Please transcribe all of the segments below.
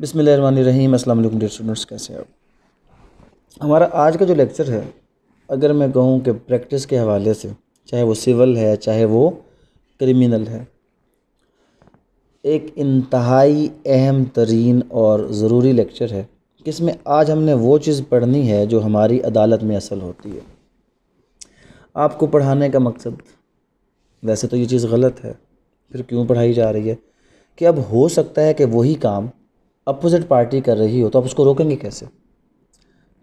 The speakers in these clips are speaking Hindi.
बिसमीम असल डेयर स्टूडेंट्स कैसे आप हमारा आज का जो लेक्चर है अगर मैं कहूँ कि प्रैक्टिस के हवाले से चाहे वो सिविल है चाहे वो क्रिमिनल है एक इंतहाई अहम तरीन और ज़रूरी लेक्चर है जिसमें आज हमने वो चीज़ पढ़नी है जो हमारी अदालत में असल होती है आपको पढ़ाने का मकसद वैसे तो ये चीज़ गलत है फिर क्यों पढ़ाई जा रही है कि अब हो सकता है कि वही काम अपोजिट पार्टी कर रही हो तो आप उसको रोकेंगे कैसे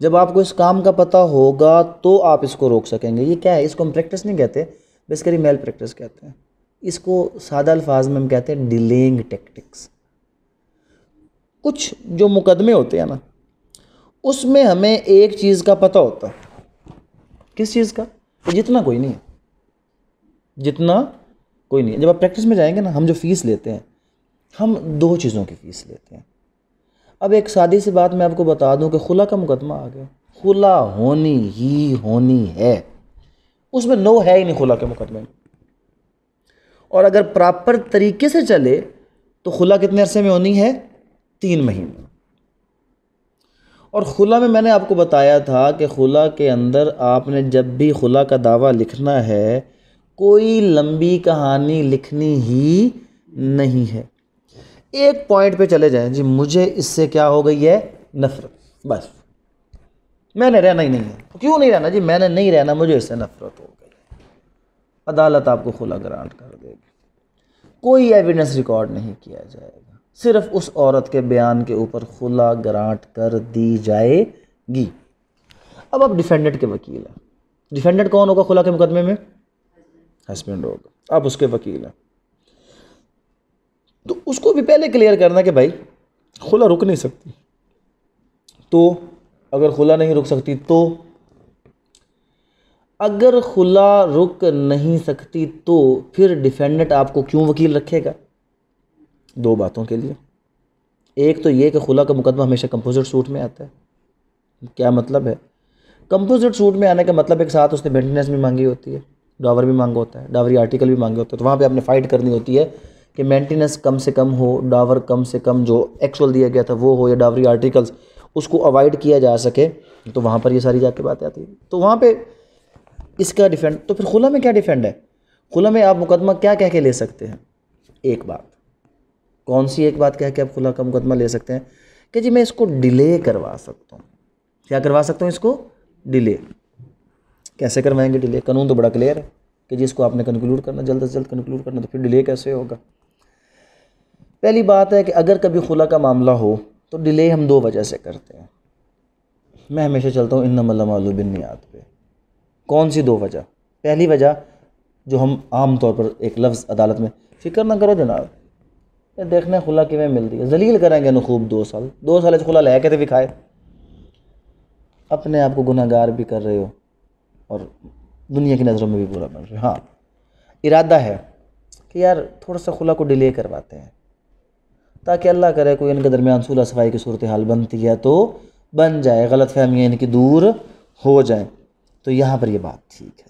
जब आपको इस काम का पता होगा तो आप इसको रोक सकेंगे ये क्या है इसको हम प्रैक्टिस नहीं कहते बेसिकली मेल प्रैक्टिस कहते हैं इसको सादा अल्फाज में हम कहते हैं डिलेइंग टेक्टिक्स कुछ जो मुकदमे होते हैं ना उसमें हमें एक चीज़ का पता होता है किस चीज़ का तो जितना कोई नहीं है जितना कोई नहीं है जब आप प्रैक्टिस में जाएंगे ना हम जो फ़ीस लेते हैं हम दो चीज़ों की फ़ीस लेते हैं अब एक सादी सी बात मैं आपको बता दूं कि खुला का मुकदमा आ गया खुला होनी ही होनी है उसमें नो है ही नहीं खुला के मुकदमे में और अगर प्रॉपर तरीके से चले तो खुला कितने अरसे में होनी है तीन महीने और खुला में मैंने आपको बताया था कि खुला के अंदर आपने जब भी खुला का दावा लिखना है कोई लंबी कहानी लिखनी ही नहीं है एक पॉइंट पे चले जाएं जी मुझे इससे क्या हो गई है नफरत बस मैंने रहना ही नहीं है क्यों नहीं रहना जी मैंने नहीं रहना मुझे इससे नफरत हो गई अदालत आपको खुला ग्रांट कर देगी कोई एविडेंस रिकॉर्ड नहीं किया जाएगा सिर्फ उस औरत के बयान के ऊपर खुला ग्रांट कर दी जाएगी अब आप डिफेंडेंट के वकील हैं डिफेंडेंट कौन होगा खुला के मुकदमे में हस्बैंड होगा आप उसके वकील हैं तो उसको भी पहले क्लियर करना कि भाई खुला रुक नहीं सकती तो अगर खुला नहीं रुक सकती तो अगर खुला रुक नहीं सकती तो फिर डिफेंडेंट आपको क्यों वकील रखेगा दो बातों के लिए एक तो ये कि खुला का मुकदमा हमेशा कंपोजिट सूट में आता है क्या मतलब है कंपोजिट सूट में आने का मतलब एक साथ उसने मेंटेनेंस भी मांगी होती है डावर भी मांगा होता है डावरी आर्टिकल भी मांगे होते हैं तो वहाँ पे आपने फ़ाइट करनी होती है कि मेंटेनेंस कम से कम हो डावर कम से कम जो एक्चुअल दिया गया था वो हो या डावरी आर्टिकल्स उसको अवॉइड किया जा सके तो वहाँ पर ये सारी जाके बातें आती हैं तो वहाँ पर इसका डिफेंड तो फिर खुला में क्या डिफेंड है खुला में आप मुकदमा क्या कह के ले सकते हैं एक बात कौन सी एक बात कह के आप खुला का मुकदमा ले सकते हैं कि जी मैं इसको डिले करवा सकता हूँ क्या करवा सकता हूँ इसको डिले कैसे करवाएंगे डिले कानून तो बड़ा क्लियर है कि जिसको आपने कंक्लूड करना जल्द से जल्द कंक्लूड करना तो फिर डिले कैसे होगा पहली बात है कि अगर कभी खुला का मामला हो तो डिले हम दो वजह से करते हैं मैं हमेशा चलता हूँ इन नमल बिन नियात पे कौन सी दो वजह पहली वजह जो हम आम तौर पर एक लफ्ज़ अदालत में फ़िक्र ना करो जनाब ये देखने खुला मैं मिलती है जलील करेंगे खूब दो साल दो साल खुला लह के दिखाए तो अपने आप को गुनागार भी कर रहे हो और दुनिया की नज़रों में भी बुरा बन रहे हो हाँ इरादा है कि यार थोड़ा सा खुला को डिले करवाते हैं ताकि अल्लाह करे कोई इनके दरमियान सूलह सफाई की सूरत हाल बनती है तो बन जाए गलत फहमियाँ इनकी दूर हो जाए तो यहाँ पर ये बात ठीक है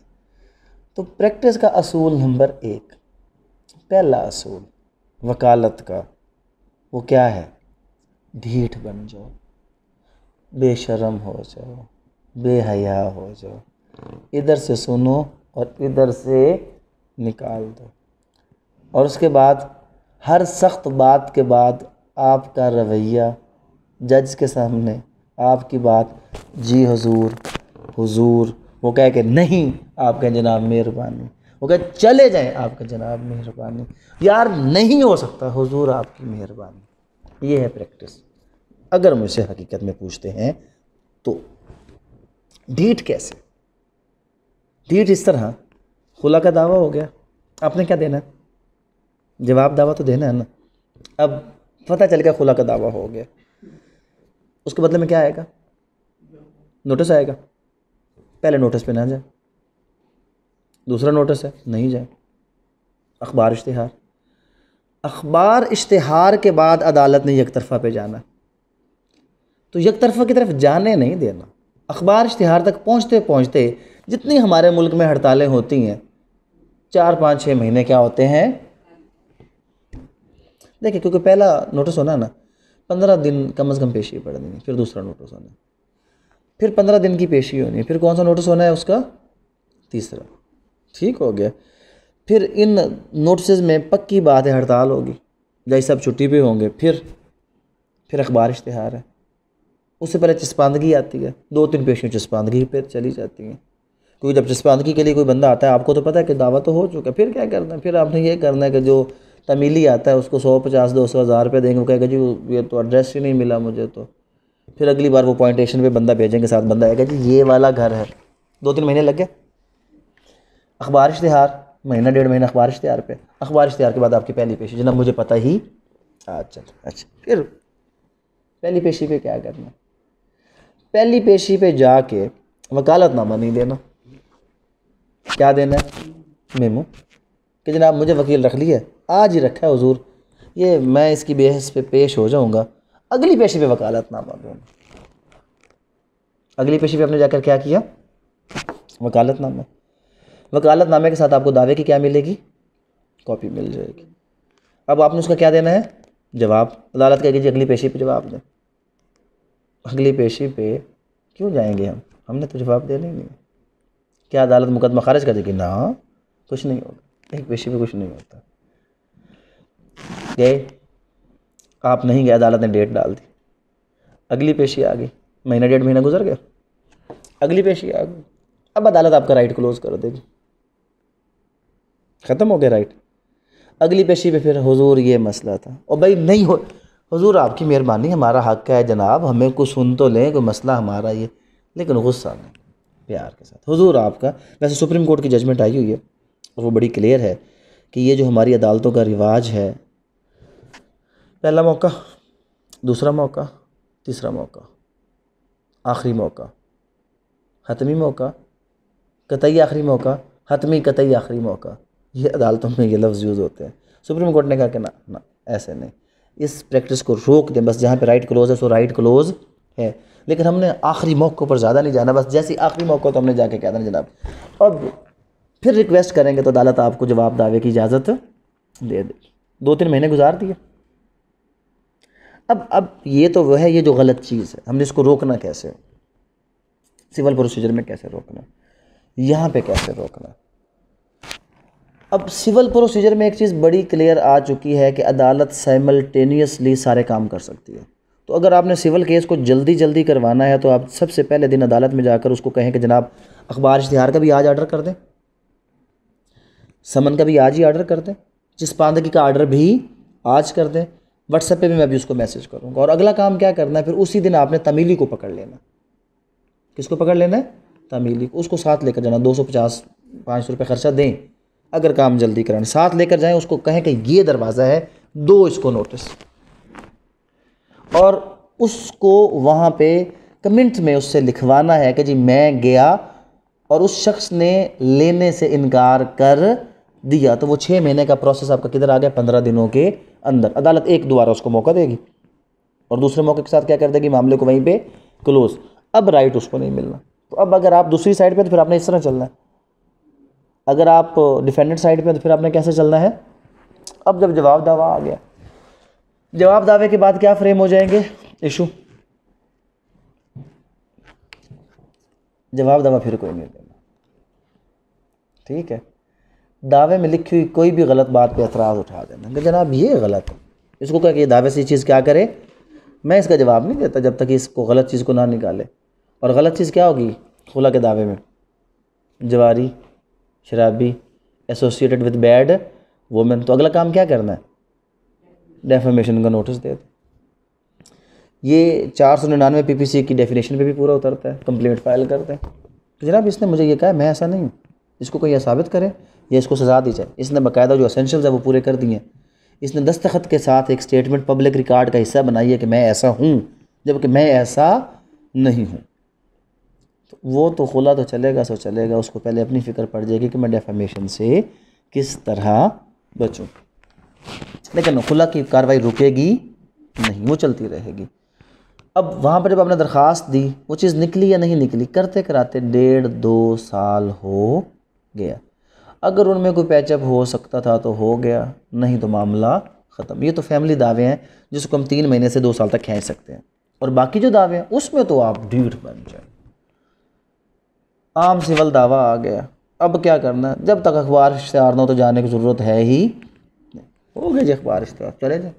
तो प्रैक्टिस का असूल नंबर एक पहला असूल वकालत का वो क्या है ढीठ बन जाओ बेशरम हो जाओ बेहया हो जाओ इधर से सुनो और इधर से निकाल दो और उसके बाद हर सख्त बात के बाद आपका रवैया जज के सामने आपकी बात जी हुजूर हुजूर वो कह के नहीं आप कहें जनाब मेहरबानी वो कह चले जाएं आपके जनाब मेहरबानी यार नहीं हो सकता हुजूर आपकी मेहरबानी ये है प्रैक्टिस अगर मुझसे हकीकत में पूछते हैं तो डीट कैसे डीट इस तरह खुला का दावा हो गया आपने क्या देना है जवाब दावा तो देना है ना अब पता चल गया खुला का दावा हो गया उसके बदले मतलब में क्या आएगा नोटिस आएगा पहले नोटिस पे ना जाए दूसरा नोटिस है नहीं जाए अखबार इश्तहार अखबार इश्तहार के बाद अदालत ने एक तरफ़ा पे जाना तो एक तरफ़ा की तरफ जाने नहीं देना अखबार इश्तहार तक पहुँचते पहुँचते जितनी हमारे मुल्क में हड़तालें होती हैं चार पाँच छः महीने क्या होते हैं देखिए क्योंकि पहला नोटिस होना है ना पंद्रह दिन कम अज़ कम पेशी पड़नी है फिर दूसरा नोटिस होना फिर पंद्रह दिन की पेशी होनी है फिर कौन सा नोटिस होना है उसका तीसरा ठीक हो गया फिर इन नोटिस में पक्की बात है हड़ताल होगी जैसे सब छुट्टी पे होंगे फिर फिर अखबार इश्तहार है उससे पहले चस्पांदगी आती है दो तीन पेशियों चस्पांदगी फिर चली जाती हैं क्योंकि जब चस्पांदगी के लिए कोई बंदा आता है आपको तो पता है कि दावा तो हो चुका है फिर क्या करना है फिर आपने ये करना है कि जो तमिल ही आता है उसको सौ पचास दो सौ हज़ार रुपये देंगे वो कहेगा जी ये तो एड्रेस ही नहीं मिला मुझे तो फिर अगली बार वो पॉइंटेशन पे बंदा भेजेंगे साथ बंदा आएगा जी ये वाला घर है दो तीन महीने लग गए अखबार इश्तहार महीना डेढ़ महीना अखबार इश्तहार पे अखबार इश्तहार के बाद आपकी पहली पेशी जना मुझे पता ही अच्छा, अच्छा अच्छा फिर पहली पेशी पे क्या करना पहली पेशी पे जाके वकालतनामा नहीं देना क्या देना है मेमो कि जनाब मुझे वकील रख लिया आज ही रखा है हजूर ये मैं इसकी बेहस पे पेश हो जाऊँगा अगली पेशे पे वकालत नामा दूँगा अगली पेशे पे आपने जाकर क्या किया वकालत नामा वकालत नामे के साथ आपको दावे की क्या मिलेगी कॉपी मिल जाएगी अब आपने उसका क्या देना है जवाब अदालत कह कीजिए अगली पेशी पे जवाब दें अगली पेशी पे क्यों जाएंगे हम हमने तो जवाब देना ही नहीं क्या अदालत मुकदमा खारिज कर देगी ना कुछ नहीं होगा एक पेशी पे कुछ नहीं होता गए आप नहीं गए अदालत ने डेट डाल दी अगली पेशी आ गई महीना डेढ़ महीना गुजर गया अगली पेशी आ गई अब अदालत आपका राइट क्लोज़ कर देगी ख़त्म हो गया राइट अगली पेशी पे फिर हुजूर ये मसला था और भाई नहीं हो हुजूर आपकी मेहरबानी हमारा हक है जनाब हमें कुछ सुन तो लें कोई मसला हमारा ये लेकिन गुस्सा नहीं प्यार के साथ हुजूर आपका वैसे सुप्रीम कोर्ट की जजमेंट आई हुई है और वो बड़ी क्लियर है कि ये जो हमारी अदालतों का रिवाज है पहला मौका दूसरा मौका तीसरा मौका आखिरी मौका हतमी मौका कतई आखिरी मौका हतमी कतई आखिरी मौका ये अदालतों में ये लफ्ज़ यूज़ होते हैं सुप्रीम कोर्ट ने कहा कि ना ना ऐसे नहीं इस प्रैक्टिस को रोक दें बस जहाँ पे राइट क्लोज़ है सो राइट क्लोज़ है लेकिन हमने आखिरी मौक़ों पर ज़्यादा नहीं जाना बस जैसे आखिरी मौक़ा तो हमने जाके कह देना जनाब अब फिर रिक्वेस्ट करेंगे तो अदालत आपको जवाब दावे की इजाज़त दे दे दो तीन महीने गुजार दिए अब अब ये तो वह है ये जो गलत चीज़ है हमने इसको रोकना कैसे सिविल प्रोसीजर में कैसे रोकना यहाँ पे कैसे रोकना अब सिविल प्रोसीजर में एक चीज़ बड़ी क्लियर आ चुकी है कि अदालत साइमल्टेनियसली सारे काम कर सकती है तो अगर आपने सिविल केस को जल्दी जल्दी करवाना है तो आप सबसे पहले दिन अदालत में जाकर उसको कहें कि जनाब अखबार इश्तहार का भी आज ऑर्डर कर दें समन का भी आज ही ऑर्डर कर दें जिसपांदगी का आर्डर भी आज कर दें व्हाट्सएप पे भी मैं भी उसको मैसेज करूँगा और अगला काम क्या करना है फिर उसी दिन आपने तमीली को पकड़ लेना किसको पकड़ लेना है तमीली को उसको साथ लेकर जाना दो सौ पचास पाँच सौ रुपये खर्चा दें अगर काम जल्दी कराना साथ लेकर जाएं उसको कहें कि ये दरवाज़ा है दो इसको नोटिस और उसको वहाँ पे कमेंट में उससे लिखवाना है कि जी मैं गया और उस शख्स ने लेने से इनकार कर दिया तो वो छः महीने का प्रोसेस आपका किधर आ गया पंद्रह दिनों के अंदर अदालत एक दोबारा उसको मौका देगी और दूसरे मौके के साथ क्या कर देगी मामले को वहीं पर क्लोज अब राइट उसको नहीं मिलना तो अब अगर आप दूसरी साइड पर तो फिर आपने इस तरह चलना है अगर आप डिफेंडेंट साइड पर तो फिर आपने कैसे चलना है अब जब जवाब दावा आ गया जवाब दावे के बाद क्या फ्रेम हो जाएंगे इशू जवाब दावा फिर कोई नहीं देना ठीक है दावे में लिखी हुई कोई भी गलत बात पे एतराज़ उठा देना कि जनाब ये गलत है इसको कह कि दावे से ये चीज़ क्या करे मैं इसका जवाब नहीं देता जब तक इसको गलत चीज़ को ना निकाले और गलत चीज़ क्या होगी खुला के दावे में जवारी शराबी एसोसिएटेड विद बैड वोमेन तो अगला काम क्या करना है डेफामेशन का नोटिस दे ये चार सौ निन्यानवे पी पी सी की डेफिनेशन पे भी पूरा उतरता है कंप्लेंट फाइल करते हैं जनाब इसने मुझे ये कहा मैं ऐसा नहीं हूँ इसको कोई यह साबित करें या इसको सजा दी जाए इसने बाकायदा जो असेंशल्स है वो पूरे कर दिए इसने दस्तखत के साथ एक स्टेटमेंट पब्लिक रिकॉर्ड का हिस्सा बनाई है कि मैं ऐसा हूँ जबकि मैं ऐसा नहीं हूँ तो वो तो खुला तो चलेगा सो चलेगा उसको पहले अपनी फ़िक्र पड़ जाएगी कि मैं डेफामेशन से किस तरह बचूँ लेकिन खुला की कार्रवाई रुकेगी नहीं वो चलती रहेगी अब वहाँ पर जब आपने दरख्वास्त दी वो चीज़ निकली या नहीं निकली करते कराते डेढ़ दो साल हो गया अगर उनमें कोई पैचअप हो सकता था तो हो गया नहीं तो मामला ख़त्म ये तो फैमिली दावे हैं जिसको हम तीन महीने से दो साल तक खेच सकते हैं और बाकी जो दावे हैं उसमें तो आप ड्यूट बन जाए आम सिवल दावा आ गया अब क्या करना जब तक अखबार इश्तहार ना हो तो जाने की ज़रूरत है ही हो गया जी अखबार इश्तहार चले जाए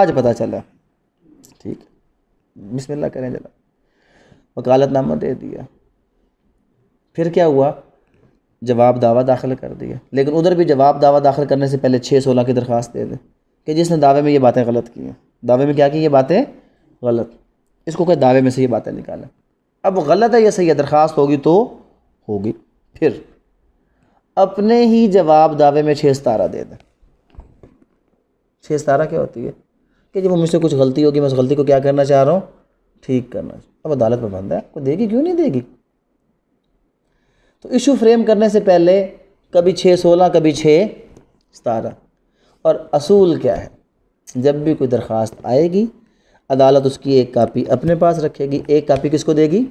आज पता चला ठीक बिस्मिल्लाह करें जरा वकालतनामा दे दिया फिर क्या हुआ जवाब दावा दाखिल कर दिया लेकिन उधर भी जवाब दावा दाखिल करने से पहले छः सोलह की दरख्वास्त दे दें कि जिसने दावे में ये बातें गलत की हैं दावे में क्या की ये बातें गलत इसको क्या दावे में से ये बातें निकालें अब गलत है या सही है दरख्वास्त होगी तो होगी फिर अपने ही जवाब दावे में छः सतारा दे दें छः सतारा क्या होती है कि जब मुझसे कुछ गलती होगी मैं उस गलती को क्या करना चाह रहा हूँ ठीक करना अब अदालत पर बंद है आपको देगी क्यों नहीं देगी तो इशू फ्रेम करने से पहले कभी छः सोलह कभी छः सतारह और असूल क्या है जब भी कोई दरख्वास्त आएगी अदालत उसकी एक कापी अपने पास रखेगी एक कापी किसको देगी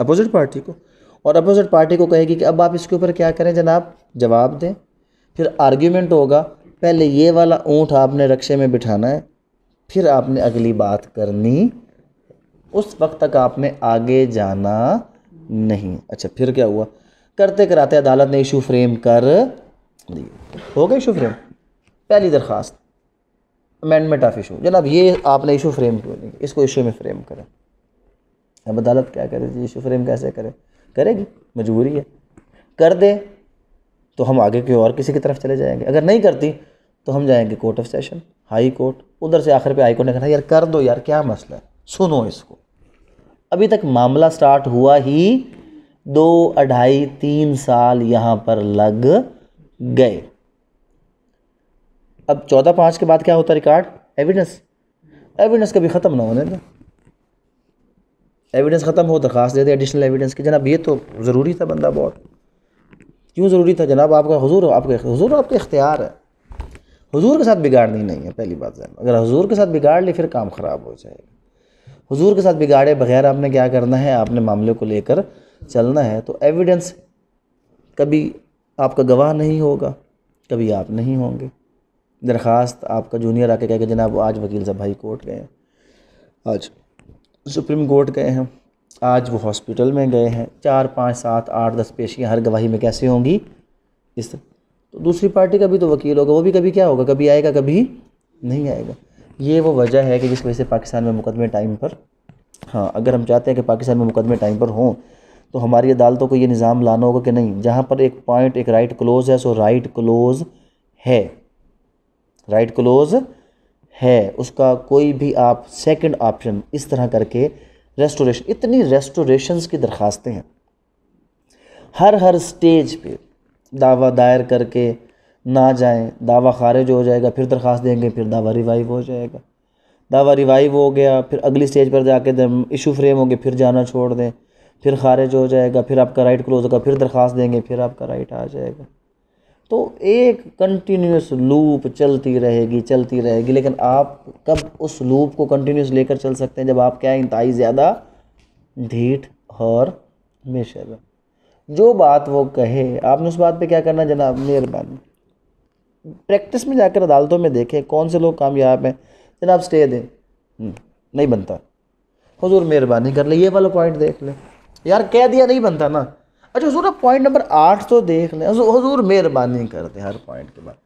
अपोजिट पार्टी को और अपोजिट पार्टी को कहेगी कि अब आप इसके ऊपर क्या करें जनाब जवाब दें फिर आर्ग्यूमेंट होगा पहले ये वाला ऊँट आपने रक्शे में बिठाना है फिर आपने अगली बात करनी उस वक्त तक आपने आगे जाना नहीं अच्छा फिर क्या हुआ करते कराते अदालत ने इशू फ्रेम कर दिए हो गए इशू फ्रेम पहली दरख्वास्त अमेंडमेंट ऑफ इशू जनाब ये आपने इशू फ्रेम क्यों नहीं इसको इशू में फ्रेम करें अब अदालत क्या करे जी इशू फ्रेम कैसे करें करेगी मजबूरी है कर दे तो हम आगे क्यों और किसी की तरफ चले जाएंगे अगर नहीं करती तो हम जाएंगे court of session high court उधर से आखिर पे हाई कोर्ट ने कहा यार कर दो यार क्या मसला है सुनो इसको अभी तक मामला स्टार्ट हुआ ही दो अढ़ाई तीन साल यहाँ पर लग गए अब चौदह पाँच के बाद क्या होता रिकॉर्ड एविडेंस एविडेंस कभी ख़त्म ना होने दो एविडेंस ख़त्म हो दरखास्त दे दे एडिशनल एविडेंस की जनाब ये तो ज़रूरी था बंदा बहुत क्यों ज़रूरी था जनाब आपका हजूर आपके हजूर आपके इख्तियार है हजूर के साथ बिगाड़नी नहीं है पहली बात अगर हजूर के साथ बिगाड़ ली फिर काम ख़राब हो जाएगा हुजूर के साथ बिगाड़े बगैर आपने क्या करना है आपने मामले को लेकर चलना है तो एविडेंस कभी आपका गवाह नहीं होगा कभी आप नहीं होंगे दरख्वास्त आपका जूनियर आके कह के जनाब आज वकील साहब हाई कोर्ट गए हैं आज सुप्रीम कोर्ट गए हैं आज वो हॉस्पिटल में गए हैं चार पाँच सात आठ दस पेशियाँ हर गवाही में कैसे होंगी इस तरह तो दूसरी पार्टी का भी तो वकील होगा वो भी कभी क्या होगा कभी आएगा कभी नहीं आएगा ये वो वजह है कि जिस वजह से पाकिस्तान में मुकदमे टाइम पर हाँ अगर हम चाहते हैं कि पाकिस्तान में मुकदमे टाइम पर हों तो हमारी अदालतों को ये निज़ाम लाना होगा कि नहीं जहाँ पर एक पॉइंट एक राइट क्लोज है सो राइट क्लोज है राइट क्लोज है उसका कोई भी आप सेकंड ऑप्शन इस तरह करके रेस्टोरेशन इतनी रेस्टोरेशन की दरखास्तें हैं हर हर स्टेज पे दावा दायर करके ना जाएं दावा खारिज हो जाएगा फिर दरख्वास्त देंगे फिर दावा रिवाइव हो जाएगा दावा रिवाइव हो गया फिर अगली स्टेज पर जाके इशू फ्रेम होंगे फिर जाना छोड़ दें फिर खारिज हो जाएगा फिर आपका राइट क्लोज होगा फिर दरख्वास्त देंगे फिर आपका राइट आ जाएगा तो एक कंटिन्यूस लूप चलती रहेगी चलती रहेगी लेकिन आप कब उस लूप को कंटिन्यूस लेकर चल सकते हैं जब आप क्या इंतहाई ज़्यादा ढीठ और मेशर जो बात वो कहे आपने उस बात पे क्या करना जनाब मेहरबानी प्रैक्टिस में जाकर अदालतों में देखें कौन से लोग कामयाब हैं जनाब स्टे दें हम्म, नहीं बनता हजूर मेहरबानी कर ले ये वाला पॉइंट देख लें यार कह दिया नहीं बनता ना अच्छा हजूर आप पॉइंट नंबर आठ तो देख लें हजूर मेहरबानी कर दें हर पॉइंट के बाद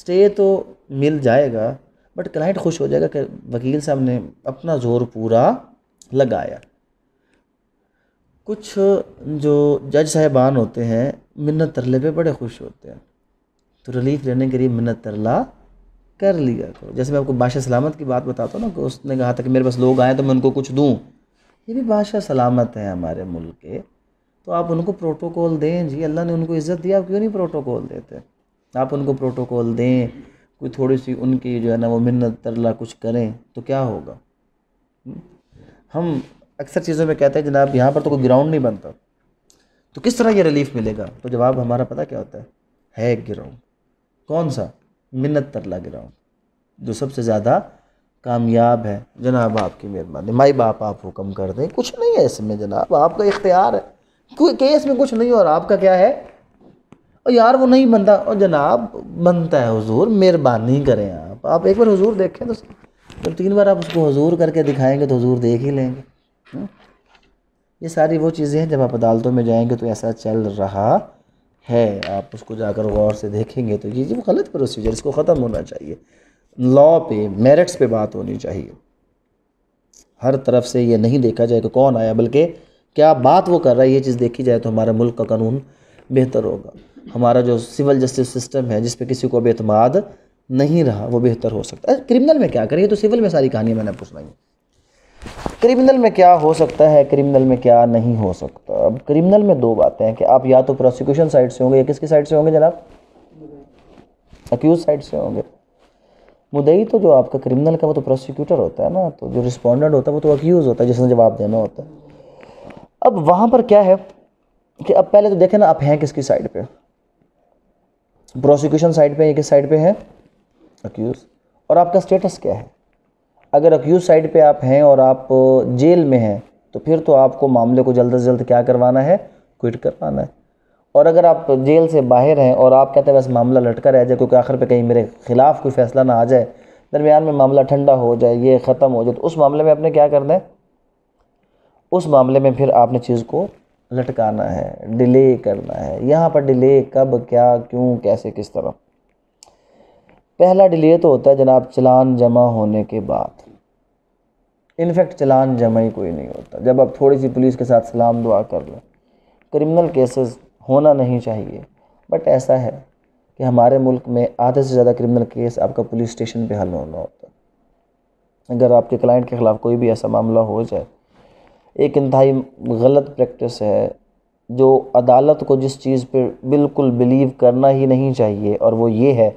स्टे तो मिल जाएगा बट क्लाइंट खुश हो जाएगा कि वकील साहब ने अपना जोर पूरा लगाया कुछ जो जज साहिबान होते हैं मिन्नत तरले पे बड़े खुश होते हैं तो रिलीफ लेने के लिए मिन्नत तरला कर लिया करो जैसे मैं आपको बादशाह सलामत की बात बताता हूँ ना कि उसने कहा था कि मेरे पास लोग आए तो मैं उनको कुछ दूँ ये भी बादशाह सलामत है हमारे मुल्क के तो आप उनको प्रोटोकॉल दें जी अल्लाह ने उनको इज़्ज़त दी आप क्यों नहीं प्रोटोकॉल देते आप उनको प्रोटोकॉल दें कोई थोड़ी सी उनकी जो है ना वो मिन्नत तरला कुछ करें तो क्या होगा हम्म? हम अक्सर चीज़ों में कहते हैं जनाब यहाँ पर तो कोई ग्राउंड नहीं बनता तो किस तरह ये रिलीफ मिलेगा तो जवाब हमारा पता क्या होता है है ग्राउंड कौन सा मिन्नत तरला ग्राउंड जो सबसे ज़्यादा कामयाब है जनाब आपकी मेहरबानी माई बाप आप हुक्म कर दें कुछ नहीं है इसमें जनाब आपका इख्तियार है कोई केस में कुछ नहीं और आपका क्या है और यार वो नहीं बनता और जनाब बनता है हुजूर मेहरबानी करें आप आप एक बार हुजूर देखें तो जब तीन बार आप उसको हुजूर करके दिखाएंगे तो हुजूर देख ही लेंगे हम्म। ये सारी वो चीज़ें हैं जब आप अदालतों में जाएंगे तो ऐसा चल रहा है आप उसको जाकर गौर से देखेंगे तो ये वो गलत प्रोसीजर इसको ख़त्म होना चाहिए लॉ पे मेरिट्स पे बात होनी चाहिए हर तरफ से ये नहीं देखा जाए कि कौन आया बल्कि क्या बात वो कर रहा है ये चीज़ देखी जाए तो हमारा मुल्क का कानून बेहतर होगा हमारा जो सिविल जस्टिस सिस्टम है जिस पर किसी को बेतमाद नहीं रहा वो बेहतर हो सकता है क्रिमिनल में क्या करें ये तो सिविल में सारी कहानियाँ मैंने पूछना है क्रिमिनल में क्या हो सकता है क्रिमिनल में क्या नहीं हो सकता अब क्रिमिनल में दो बातें हैं कि आप या तो प्रोसिक्यूशन साइड से होंगे या किसकी साइड से होंगे जनाब अक्यूज साइड से होंगे मुदई तो जो आपका क्रिमिनल का वो तो प्रोसिक्यूटर होता है ना तो जो रिस्पोंडेंट होता है वो तो अक्यूज़ होता है जिसने जवाब देना होता है अब वहाँ पर क्या है कि अब पहले तो देखें ना आप हैं किसकी साइड पर प्रोसिक्यूशन साइड पर या किस साइड पर हैं अक्यूज़ और आपका स्टेटस क्या है अगर अक्यूज साइड पे आप हैं और आप जेल में हैं तो फिर तो आपको मामले को जल्द से जल्द क्या करवाना है क्विट करवाना है और अगर आप जेल से बाहर हैं और आप कहते हैं बस मामला लटका रह जाए क्योंकि आखिर पे कहीं मेरे ख़िलाफ़ कोई फैसला ना आ जाए दरमियान में मामला ठंडा हो जाए ये ख़त्म हो जाए तो उस मामले में आपने क्या करना है उस मामले में फिर आपने चीज़ को लटकाना है डिले करना है यहाँ पर डिले कब क्या क्यों कैसे किस तरह पहला डिले तो होता है जनाब चलान जमा होने के बाद इनफेक्ट चलान जमा ही कोई नहीं होता जब आप थोड़ी सी पुलिस के साथ सलाम दुआ कर लें क्रिमिनल केसेस होना नहीं चाहिए बट ऐसा है कि हमारे मुल्क में आधे से ज़्यादा क्रिमिनल केस आपका पुलिस स्टेशन पे हल होना होता है अगर आपके क्लाइंट के ख़िलाफ़ कोई भी ऐसा मामला हो जाए एक इंतहाई गलत प्रैक्टिस है जो अदालत को जिस चीज़ पर बिल्कुल बिलीव करना ही नहीं चाहिए और वो ये है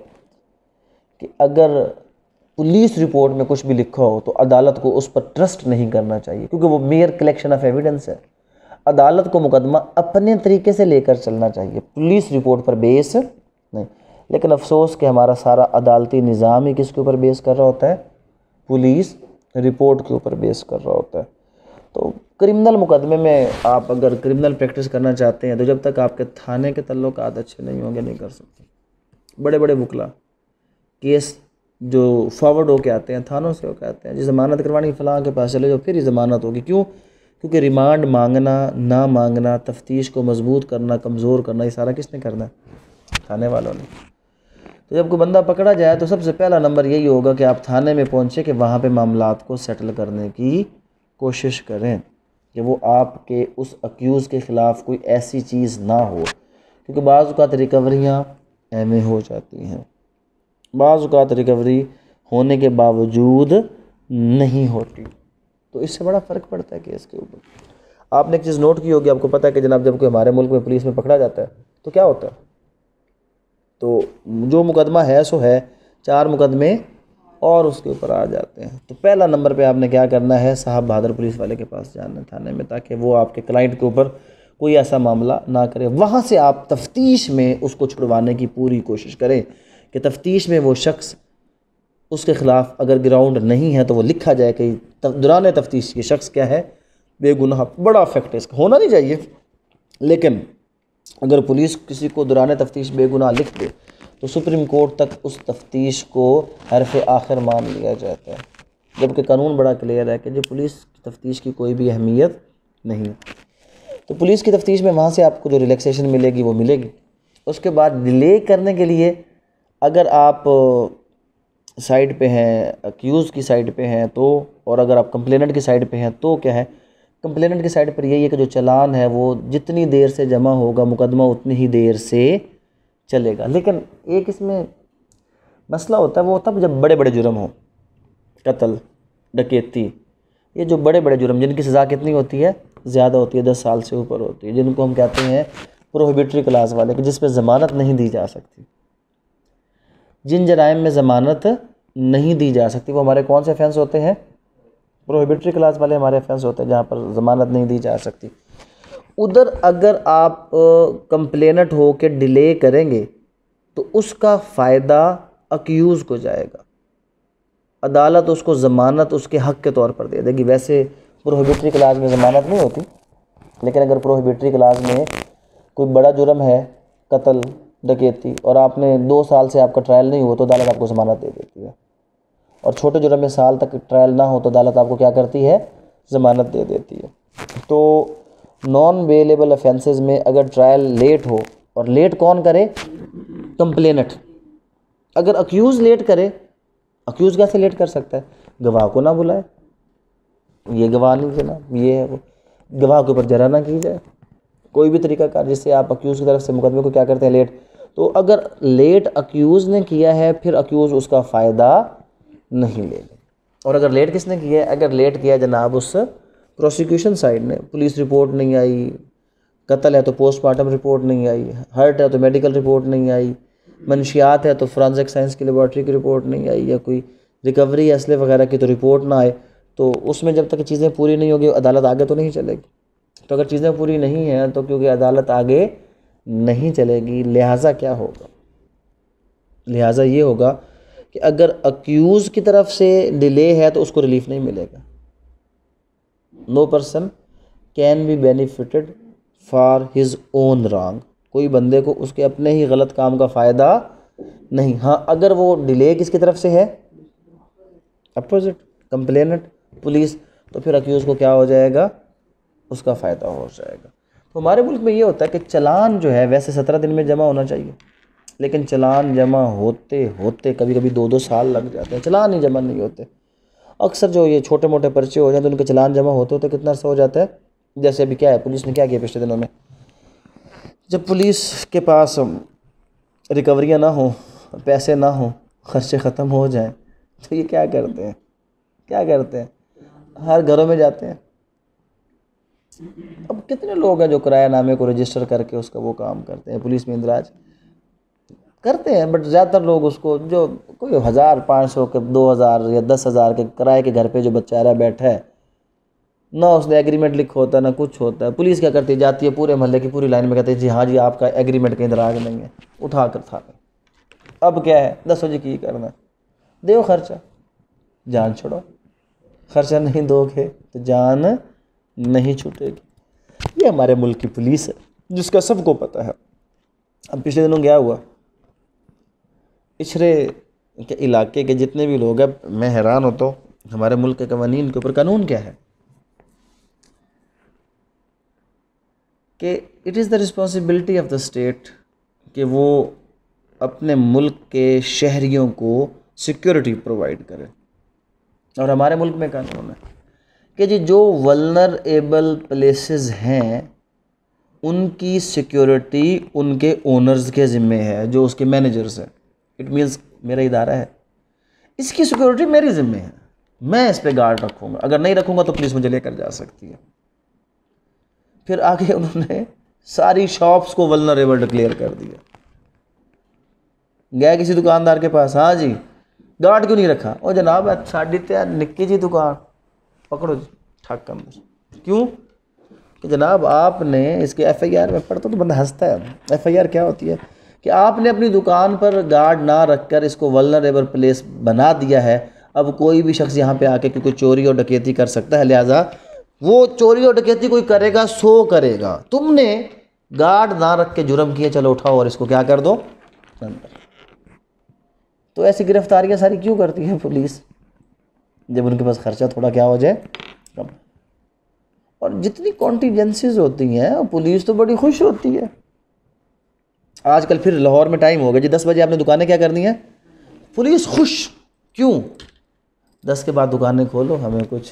कि अगर पुलिस रिपोर्ट में कुछ भी लिखा हो तो अदालत को उस पर ट्रस्ट नहीं करना चाहिए क्योंकि वो मेयर कलेक्शन ऑफ एविडेंस है अदालत को मुकदमा अपने तरीके से लेकर चलना चाहिए पुलिस रिपोर्ट पर बेस नहीं लेकिन अफसोस कि हमारा सारा अदालती निज़ाम ही किसके ऊपर बेस कर रहा होता है पुलिस रिपोर्ट के ऊपर बेस कर रहा होता है तो क्रिमिनल मुकदमे में आप अगर क्रिमिनल प्रैक्टिस करना चाहते हैं तो जब तक आपके थाने के तल्लुक अच्छे नहीं होंगे नहीं कर सकते बड़े बड़े बुकला केस जो फॉरवर्ड होके आते हैं थानों से होके आते हैं जी ज़मानत करवानी फ़लाँ के पास चले जाओ फिर ही ज़मानत होगी क्यों क्योंकि रिमांड मांगना ना मांगना तफ्तीश को मजबूत करना कमज़ोर करना ये सारा किसने करना है थाने वालों ने तो जब कोई बंदा पकड़ा जाए तो सबसे पहला नंबर यही होगा कि आप थाने में पहुँचे कि वहाँ पर मामला को सेटल करने की कोशिश करें कि वो आपके उस अक्यूज़ के ख़िलाफ़ कोई ऐसी चीज़ ना हो क्योंकि बाज़ात रिकवरियाँ एम हो जाती हैं बाज़ात रिकवरी होने के बावजूद नहीं होती तो इससे बड़ा फ़र्क पड़ता है केस के ऊपर आपने एक चीज़ नोट की होगी आपको पता है कि जनाब जब कोई हमारे मुल्क में पुलिस में पकड़ा जाता है तो क्या होता है तो जो मुकदमा है सो है चार मुकदमे और उसके ऊपर आ जाते हैं तो पहला नंबर पे आपने क्या करना है साहब बहादुर पुलिस वाले के पास जाना थाने में ताकि वो आपके क्लाइंट के ऊपर कोई ऐसा मामला ना करे वहाँ से आप तफ्तीश में उसको छुड़वाने की पूरी कोशिश करें कि तफ्तीश में वो शख्स उसके ख़िलाफ़ अगर ग्राउंड नहीं है तो वो लिखा जाए कि दौरान तफ्तीश ये शख्स क्या है बेगुनाह बड़ा फैक्ट है इसका होना नहीं चाहिए लेकिन अगर पुलिस किसी को दौरान तफ्तीश बेगुनाह लिख दे तो सुप्रीम कोर्ट तक उस तफ्तीश को हरफ आखिर मान लिया जाता है जबकि कानून बड़ा क्लियर है कि जो पुलिस की तफ्तीश की कोई भी अहमियत नहीं है तो पुलिस की तफ्तीश में वहाँ से आपको जो रिलैक्सेशन मिलेगी वो मिलेगी उसके बाद डिले करने के लिए अगर आप साइड पे हैं अक्यूज़ की साइड पे हैं तो और अगर आप कंप्लेनेंट की साइड पे हैं तो क्या है कंप्लेनेंट की साइड पर यही है कि जो चलान है वो जितनी देर से जमा होगा मुकदमा उतनी ही देर से चलेगा लेकिन एक इसमें मसला होता है वो तब जब बड़े बड़े जुर्म हों कत्ल डकैती ये जो बड़े बड़े जुर्म जिनकी सज़ा कितनी होती है ज़्यादा होती है दस साल से ऊपर होती है जिनको हम कहते हैं प्रोहिबिटरी क्लास वाले कि जिस पर ज़मानत नहीं दी जा सकती जिन जराइम में ज़मानत नहीं दी जा सकती वो हमारे कौन से फैंस होते हैं प्रोहिबिटरी क्लास वाले हमारे फैंस होते हैं जहाँ पर ज़मानत नहीं दी जा सकती उधर अगर आप कंप्लेनट हो के डिले करेंगे तो उसका फ़ायदा अक्यूज़ को जाएगा अदालत उसको ज़मानत उसके हक़ के तौर पर दे देगी वैसे प्रोहिबिटरी क्लास में ज़मानत नहीं होती लेकिन अगर प्रोहिबिटरी क्लास में कोई बड़ा जुर्म है कत्ल डकैती और आपने दो साल से आपका ट्रायल नहीं हुआ तो अदालत आपको जमानत दे देती है और छोटे जुर्म में साल तक ट्रायल ना हो तो अदालत आपको क्या करती है ज़मानत दे देती है तो नॉन अवेलेबल ऑफेंसेस में अगर ट्रायल लेट हो और लेट कौन करे कंप्लेनट अगर अक्यूज़ लेट करे अक्यूज़ कैसे लेट कर सकता है गवाह को ना बुलाए ये गवाह नहीं देना ये है वो गवाह के ऊपर जरा ना की जाए कोई भी तरीका कार जिससे आप अक्यूज़ की तरफ से मुकदमे को क्या करते हैं लेट तो अगर लेट अक्यूज़ ने किया है फिर अक्यूज़ उसका फ़ायदा नहीं लेगा और अगर लेट किसने किया है अगर लेट किया जनाब उस प्रोसिक्यूशन साइड ने पुलिस रिपोर्ट नहीं आई कत्ल है तो पोस्टमार्टम रिपोर्ट नहीं आई हर्ट है तो मेडिकल रिपोर्ट नहीं आई मनशियात है तो फ्रांसिक साइंस की लेबॉर्ट्री की रिपोर्ट नहीं आई या कोई रिकवरी या असले वगैरह की तो रिपोर्ट ना आए तो उसमें जब तक चीज़ें पूरी नहीं होगी अदालत आगे तो नहीं चलेगी तो अगर चीज़ें पूरी नहीं हैं तो क्योंकि अदालत आगे नहीं चलेगी लिहाजा क्या होगा लिहाजा ये होगा कि अगर अक्यूज़ की तरफ से डिले है तो उसको रिलीफ नहीं मिलेगा no person can be benefited for his own wrong कोई बंदे को उसके अपने ही गलत काम का फ़ायदा नहीं हाँ अगर वो डिले किसकी तरफ से है अपोजिट कंप्लेनेंट पुलिस तो फिर अक्यूज़ को क्या हो जाएगा उसका फ़ायदा हो जाएगा तो हमारे मुल्क में ये होता है कि चलान जो है वैसे सत्रह दिन में जमा होना चाहिए लेकिन चलान जमा होते होते कभी कभी दो दो साल लग जाते हैं चलान ही जमा नहीं होते अक्सर जो ये छोटे मोटे पर्चे हो जाए तो उनके चलान जमा होते होते कितना अर्सा हो जाता है जैसे अभी क्या है पुलिस ने क्या किया पिछले दिनों में जब पुलिस के पास रिकवरियाँ ना हों पैसे ना हों खर्चे ख़त्म हो जाएं तो ये क्या करते हैं क्या करते हैं हर घरों में जाते हैं अब कितने लोग हैं जो किराया नामे को रजिस्टर करके उसका वो काम करते हैं पुलिस में इंदिराज करते हैं बट ज़्यादातर लोग उसको जो कोई हज़ार पाँच सौ के दो हज़ार या दस हज़ार के किराए के घर पे जो बच्चारा बैठा है ना उसने एग्रीमेंट लिखा होता है ना कुछ होता है पुलिस क्या करती है जाती है पूरे महल्ले की पूरी लाइन में कहती है जी हाँ जी आपका एग्रीमेंट कहीं दराग नहीं है उठा कर था अब क्या है दस बजे की करना दो खर्चा जान छोड़ो खर्चा नहीं दोगे तो जान नहीं छूटेगी ये हमारे मुल्क की पुलिस है जिसका सबको पता है अब पिछले दिनों क्या हुआ पिछड़े के इलाके के जितने भी लोग हैं मैं हैरान होता हूँ हमारे मुल्क के कवानीन के ऊपर कानून क्या है कि it is the responsibility of the state कि वो अपने मुल्क के शहरीों को सिक्योरिटी प्रोवाइड करें और हमारे मुल्क में कानून है कि जी जो वलनरेबल प्लेसेस हैं उनकी सिक्योरिटी उनके ओनर्स के ज़िम्मे है जो उसके मैनेजर्स हैं इट मीन्स मेरा इदारा है इसकी सिक्योरिटी मेरी ज़िम्मे है मैं इस पर गार्ड रखूँगा अगर नहीं रखूँगा तो पुलिस मुझे लेकर जा सकती है फिर आगे उन्होंने सारी शॉप्स को वलनरेबल डिक्लेयर कर दिया गया किसी दुकानदार के पास हाँ जी गार्ड क्यों नहीं रखा ओ जनाब साढ़ी तैयार निकी जी दुकान पकड़ो ठाक का अंदर क्यों कि जनाब आपने इसके एफ आई आर में पढ़ता तो, तो बंदा हंसता है एफ आई आर क्या होती है कि आपने अपनी दुकान पर गार्ड ना रखकर इसको वलनरेबल प्लेस बना दिया है अब कोई भी शख्स यहाँ पे आके क्योंकि चोरी और डकैती कर सकता है लिहाजा वो चोरी और डकैती कोई करेगा सो करेगा तुमने गार्ड ना रख के जुर्म किए चलो उठाओ और इसको क्या कर दो अंदर तो ऐसी गिरफ्तारियाँ सारी क्यों करती है पुलिस जब उनके पास खर्चा थोड़ा क्या हो जाए कम और जितनी कॉन्टीजेंसीज होती हैं पुलिस तो बड़ी खुश होती है आजकल फिर लाहौर में टाइम हो गया जी दस बजे आपने दुकानें क्या करनी है पुलिस खुश क्यों दस के बाद दुकानें खोलो हमें कुछ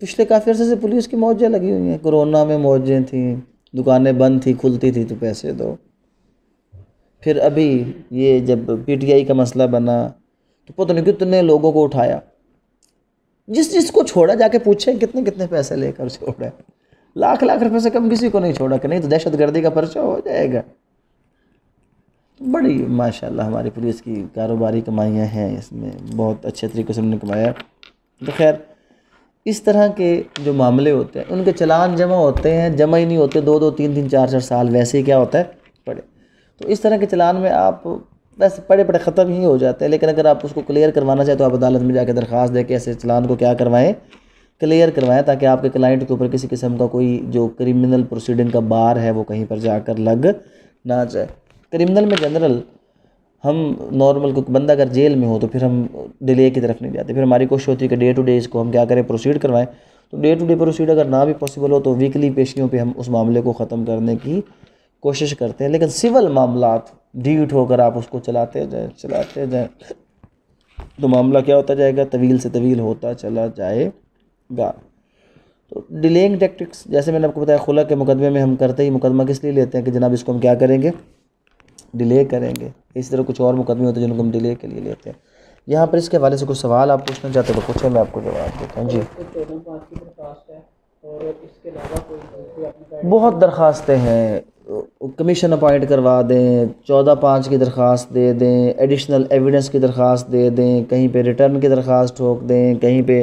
पिछले काफ़ी अर्से से पुलिस की मौजें लगी हुई हैं कोरोना में मौजें थी दुकानें बंद थी खुलती थी तो पैसे दो फिर अभी ये जब पीटीआई का मसला बना तो पता नहीं कितने लोगों को उठाया जिस जिसको छोड़ा जाके पूछे कितने कितने पैसे लेकर छोड़े लाख लाख रुपए से कम किसी को नहीं छोड़ा कि नहीं तो दहशत गर्दी का पर्चा हो जाएगा बड़ी माशाल्लाह हमारी पुलिस की कारोबारी कमाइयाँ हैं इसमें बहुत अच्छे तरीके से उन्होंने कमाया तो खैर इस तरह के जो मामले होते हैं उनके चलान जमा होते हैं जमा ही नहीं होते दो दो तीन तीन चार चार साल वैसे ही क्या होता है पड़े तो इस तरह के चलान में आप बस पड़े पड़े ख़त्म ही हो जाते हैं लेकिन अगर आप उसको क्लियर करवाना चाहें तो आप अदालत में जाकर दरख्वास्त दे के ऐसे चलान को क्या करवाएं क्लियर करवाएं ताकि आपके क्लाइंट के ऊपर किसी किस्म का कोई जो क्रिमिनल प्रोसीडिंग का बार है वो कहीं पर जाकर लग ना जाए क्रिमिनल में जनरल हम नॉर्मल को बंदा अगर जेल में हो तो फिर हम डिले की तरफ नहीं जाते फिर हमारी कोशिश होती है कि डे टू डे इसको हम क्या करें प्रोसीड करवाएं तो डे टू डे प्रोसीड अगर ना भी पॉसिबल हो तो वीकली पेशियों पे हम उस मामले को ख़त्म करने की कोशिश करते हैं लेकिन सिविल मामला डीट होकर आप उसको चलाते जाएं चलाते जाएं तो मामला क्या होता जाएगा तवील से तवील होता चला जाएगा तो डिलेइंग टैक्टिक्स जैसे मैंने आपको बताया खुला के मुकदमे में हम करते ही मुकदमा किस लिए लेते हैं कि जनाब इसको हम क्या करेंगे डिले करेंगे इसी तरह कुछ और मुकदमे होते हैं जिनको हम डिले के लिए लेते हैं यहाँ पर इसके हवाले से कुछ सवाल आप पूछना चाहते हो तो पूछें मैं आपको जवाब देता हूँ जी बहुत दरखास्तें हैं कमीशन अपॉइंट करवा दें चौदह पाँच की दरख्वास्त दे दें एडिशनल एविडेंस की दरख्वास्त दे दें कहीं पे रिटर्न की दरख्वास्त ठोक दें कहीं पे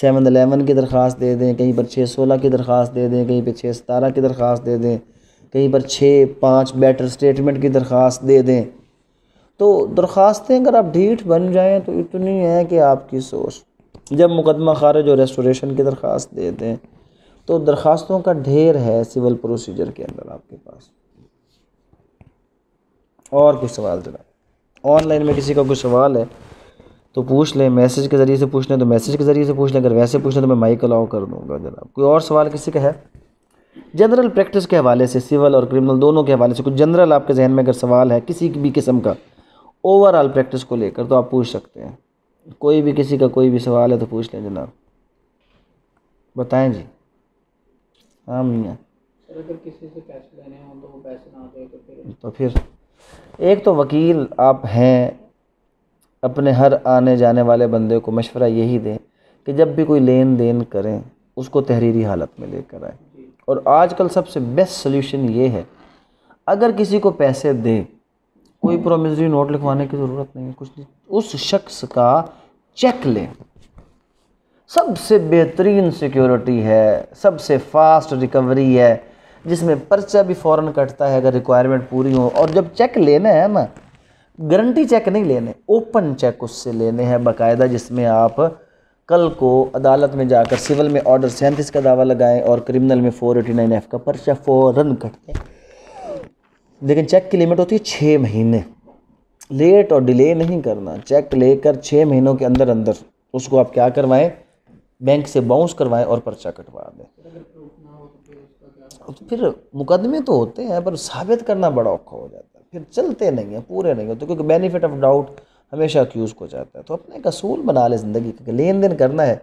सेवन अलेवन की दरख्वास्त दे दें कहीं पर छः सोलह की दरख्वास्त दे दें कहीं पर छः सतारह की दरख्वास्त दे दें कहीं पर छः पाँच बेटर स्टेटमेंट की दरख्वास्त दे दें तो दरख्वास्तें अगर आप ढीठ बन जाएँ तो इतनी है कि आपकी सोच जब मुकदमा खारिज और रेस्टोरेशन की दरख्वास्त दे दें तो दरख्वास्तों का ढेर है सिविल प्रोसीजर के अंदर आपके पास और कुछ सवाल जनाब ऑनलाइन में किसी का कुछ सवाल है तो पूछ लें मैसेज के ज़रिए से पूछ लें तो मैसेज के ज़रिए से पूछ लें अगर वैसे पूछ लें तो मैं माइक अलाउ कर दूंगा जनाब कोई और सवाल किसी का है जनरल प्रैक्टिस के हवाले से सिविल और क्रिमिनल दोनों के हवाले से कुछ जनरल आपके जहन में अगर सवाल है किसी भी किस्म का ओवरऑल प्रैक्टिस को लेकर तो आप पूछ सकते हैं कोई भी किसी का कोई भी सवाल है तो पूछ लें जनाब बताएं जी आमीन हाँ, सर अगर किसी से पैसे लेने हों तो वो पैसे ना दे तो फिर तो फिर एक तो वकील आप हैं अपने हर आने जाने वाले बंदे को मशवरा यही दें कि जब भी कोई लेन देन करें उसको तहरीरी हालत में लेकर आए और आजकल सबसे बेस्ट सोल्यूशन ये है अगर किसी को पैसे दें कोई प्रोमिसरी हम्म। नोट लिखवाने की ज़रूरत नहीं है कुछ नहीं उस शख्स का चेक लें सबसे बेहतरीन सिक्योरिटी है सबसे फास्ट रिकवरी है जिसमें पर्चा भी फ़ौर कटता है अगर रिक्वायरमेंट पूरी हो और जब चेक लेना है ना गारंटी चेक नहीं लेने ओपन चेक उससे लेने हैं बाकायदा जिसमें आप कल को अदालत में जाकर सिविल में ऑर्डर सैंतीस का दावा लगाएं और क्रिमिनल में फोर एटी नाइन एफ़ का पर्चा फ़ौरन कट जाए लेकिन चेक की लिमिट होती है छः महीने लेट और डिले नहीं करना चेक लेकर छः महीनों के अंदर अंदर उसको आप क्या करवाएं बैंक से बाउंस करवाए और पर्चा कटवा दें तो फिर मुकदमे तो होते हैं पर साबित करना बड़ा औखा हो जाता है फिर चलते नहीं हैं पूरे नहीं होते क्योंकि बेनिफिट ऑफ डाउट हमेशा अक्यूज़ को जाता है तो अपने एक असूल बना ले ज़िंदगी का लेन देन करना है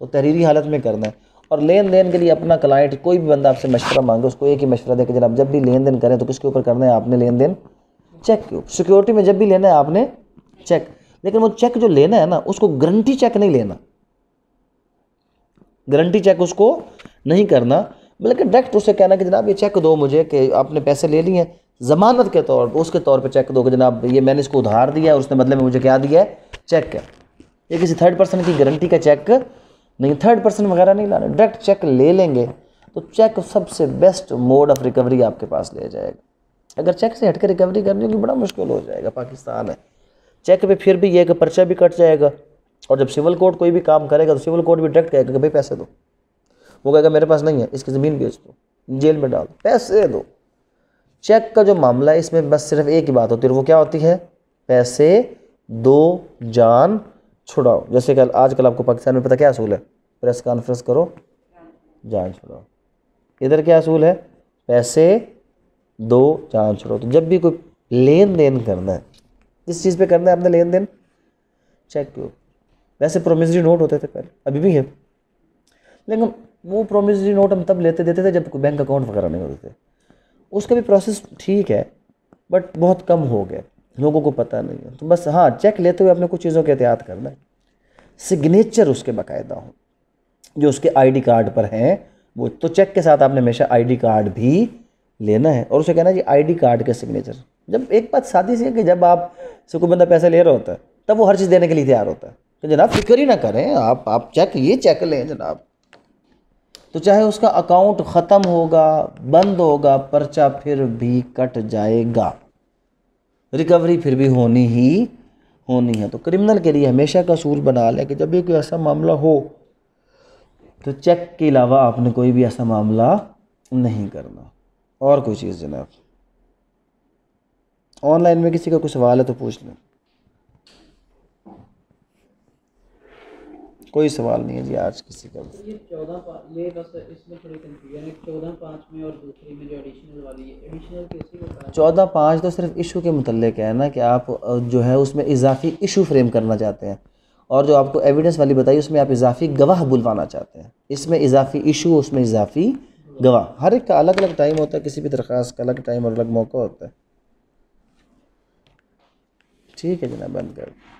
तो तहरीरी हालत में करना है और लेन देन के लिए अपना क्लाइंट कोई भी बंदा आपसे मशवरा मांगे उसको एक ही मशवरा दे कि जब भी लेन देन करें तो किसके ऊपर करना है आपने लेन देन चेक के ऊपर सिक्योरिटी में जब भी लेना है आपने चेक लेकिन वो चेक जो लेना है ना उसको गारंटी चेक नहीं लेना गारंटी चेक उसको नहीं करना बल्कि डायरेक्ट उसे कहना कि जनाब ये चेक दो मुझे कि आपने पैसे ले लिए हैं ज़मानत के तौर पर उसके तौर पे चेक दो कि जनाब ये मैंने इसको उधार दिया और उसने बदले में मुझे क्या दिया है चेक है ये किसी थर्ड पर्सन की गारंटी का चेक नहीं थर्ड पर्सन वगैरह नहीं लाना डायरेक्ट चेक ले लेंगे तो चेक सबसे बेस्ट मोड ऑफ रिकवरी आपके पास ले जाएगा अगर चेक से हटकर रिकवरी करनी होगी बड़ा मुश्किल हो जाएगा पाकिस्तान है चेक पे फिर भी यह कि पर्चा भी कट जाएगा और जब सिविल कोर्ट कोई भी काम करेगा तो सिविल कोर्ट भी डायरेक्ट कहेगा कि भाई पैसे दो वो कहेगा मेरे पास नहीं है इसकी ज़मीन बेच दो जेल में डाल पैसे दो चेक का जो मामला है इसमें बस सिर्फ एक ही बात होती है वो क्या होती है पैसे दो जान छुड़ाओ जैसे कल आजकल आपको पाकिस्तान में पता क्या असूल है प्रेस कॉन्फ्रेंस करो जान छुड़ाओ इधर क्या असूल है पैसे दो जान छुड़ाओ तो जब भी कोई लेन देन करना है इस चीज़ पे करना है आपने लेन देन चेक के ऊपर वैसे प्रोमिसरी नोट होते थे पहले अभी भी है लेकिन वो प्रोमिसरी नोट हम तब लेते देते थे जब बैंक अकाउंट वगैरह नहीं होते थे उसका भी प्रोसेस ठीक है बट बहुत कम हो गया लोगों को पता नहीं है तो बस हाँ चेक लेते हुए अपने कुछ चीज़ों के एहतियात करना है सिग्नेचर उसके बाकायदा हो जो उसके आईडी कार्ड पर हैं वो तो चेक के साथ आपने हमेशा आईडी कार्ड भी लेना है और उसे कहना जी आईडी कार्ड के सिग्नेचर जब एक बात सादी सी है कि जब आप से कोई बंदा पैसा ले रहा होता है तब वो हर चीज़ देने के लिए तैयार होता है तो जनाब फिक्र ही ना करें आप आप चेक ये चेक लें जनाब तो चाहे उसका अकाउंट ख़त्म होगा बंद होगा पर्चा फिर भी कट जाएगा रिकवरी फिर भी होनी ही होनी है तो क्रिमिनल के लिए हमेशा का सूर बना लें कि जब भी कोई ऐसा मामला हो तो चेक के अलावा आपने कोई भी ऐसा मामला नहीं करना और कोई चीज़ जनाब ऑनलाइन में किसी का कोई सवाल है तो पूछ लें कोई सवाल नहीं है जी आज किसी का ये चौदह ये बस इसमें थोड़ी कंफ्यूजन है चौदह पाँच में और दूसरी में जो एडिशनल वाली है एडिशनल कैसे चौदह पाँच तो सिर्फ इशू के मतलब है ना कि आप जो है उसमें इजाफी इशू फ्रेम करना चाहते हैं और जो आपको एविडेंस वाली बताई उसमें आप इजाफी गवाह बुलवाना चाहते हैं इसमें इजाफी इशू उसमें इजाफी गवाह हर एक का अलग अलग टाइम होता है किसी भी दरख्वास्त का अलग टाइम और अलग मौका होता है ठीक है जनाब बंद कर